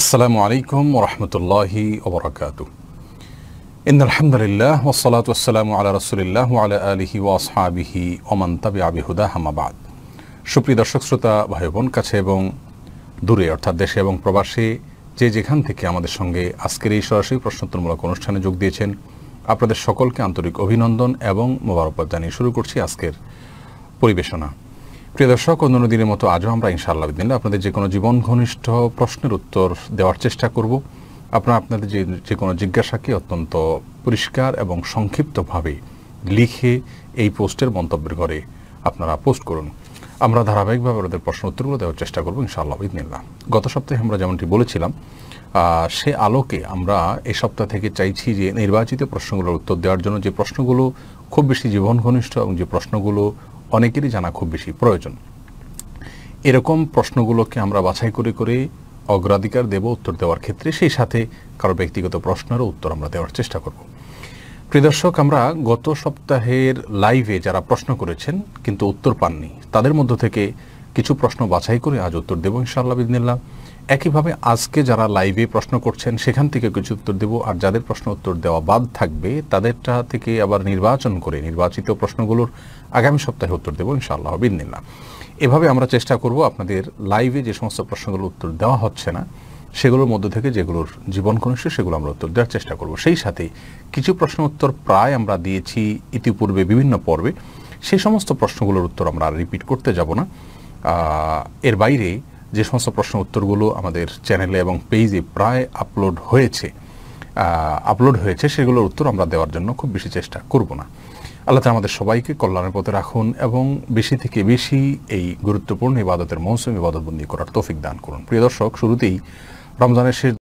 আসসালামু আলাইকুম রহমতুল্লাহি ওবরাকাত ইন আলহামদুলিল্লাহ ওসলাত ওসালাম আল্লাহ রসুলিল্লাহ আলা আলহি ওয়াসহাবিহি ওমান তাবি আবিহুদা হামাবাদ সুপ্রিয় দর্শক শ্রোতা ভাই বোন কাছে এবং দূরে অর্থাৎ দেশে এবং প্রবাসে যে যেখান থেকে আমাদের সঙ্গে আজকের এই সরাসরি প্রশ্নোত্তরমূলক অনুষ্ঠানে যোগ দিয়েছেন আপনাদের সকলকে আন্তরিক অভিনন্দন এবং মোবারকবাদ জানিয়ে শুরু করছি আজকের পরিবেশনা প্রিয় দর্শক অন্যান্য দিনের মতো আজও আমরা ইনশাআল্লাহ দিন আপনাদের যে কোনো জীবন ঘনিষ্ঠ প্রশ্নের উত্তর দেওয়ার চেষ্টা করব আপনারা আপনাদের যে যে কোনো জিজ্ঞাসাকে অত্যন্ত পরিষ্কার এবং সংক্ষিপ্তভাবে লিখে এই পোস্টের মন্তব্যের ঘরে আপনারা পোস্ট করুন আমরা ধারাবাহিকভাবে ওদের প্রশ্ন উত্তরগুলো দেওয়ার চেষ্টা করবো ইনশাআল্লাহ ইদিনিল্লাহ গত সপ্তাহে আমরা যেমনটি বলেছিলাম সে আলোকে আমরা এই সপ্তাহ থেকে চাইছি যে নির্বাচিত প্রশ্নগুলোর উত্তর দেওয়ার জন্য যে প্রশ্নগুলো খুব বেশি জীবন ঘনিষ্ঠ এবং যে প্রশ্নগুলো অনেকেরই জানা খুব বেশি প্রয়োজন এরকম প্রশ্নগুলোকে আমরা বাছাই করে করে অগ্রাধিকার দেব উত্তর দেওয়ার ক্ষেত্রে সেই সাথে কারো ব্যক্তিগত প্রশ্নেরও উত্তর আমরা দেওয়ার চেষ্টা করব প্রিদর্শক আমরা গত সপ্তাহের লাইভে যারা প্রশ্ন করেছেন কিন্তু উত্তর পাননি তাদের মধ্য থেকে কিছু প্রশ্ন বাছাই করে আজ উত্তর দেব ইনশাআল্লাহ বিদিনিল্লাহ একইভাবে আজকে যারা লাইভে প্রশ্ন করছেন সেখান থেকে কিছু উত্তর দেব আর যাদের প্রশ্ন উত্তর দেওয়া বাদ থাকবে তাদেরটা থেকে আবার নির্বাচন করে নির্বাচিত প্রশ্নগুলোর আগামী সপ্তাহে উত্তর দেবো ইনশাআল্লাহ বিন্দিল্লা এভাবে আমরা চেষ্টা করব আপনাদের লাইভে যে সমস্ত প্রশ্নগুলোর উত্তর দেওয়া হচ্ছে না সেগুলোর মধ্যে থেকে যেগুলোর জীবন ঘনিষ্ঠ সেগুলো আমরা উত্তর দেওয়ার চেষ্টা করব সেই সাথে কিছু প্রশ্ন উত্তর প্রায় আমরা দিয়েছি ইতিপূর্বে বিভিন্ন পর্বে সেই সমস্ত প্রশ্নগুলোর উত্তর আমরা রিপিট করতে যাব না এর বাইরে যে সমস্ত প্রশ্ন উত্তরগুলো আমাদের চ্যানেলে এবং পেজে প্রায় আপলোড হয়েছে আপলোড হয়েছে সেগুলোর উত্তর আমরা দেওয়ার জন্য খুব বেশি চেষ্টা করব না আল্লাহ আমাদের সবাইকে কল্যাণের পথে রাখুন এবং বেশি থেকে বেশি এই গুরুত্বপূর্ণ ইবাদতের মৌসুম ইবাদতবন্দি করার তৌফিক দান করুন প্রিয় দর্শক শুরুতেই রমজানের শেষ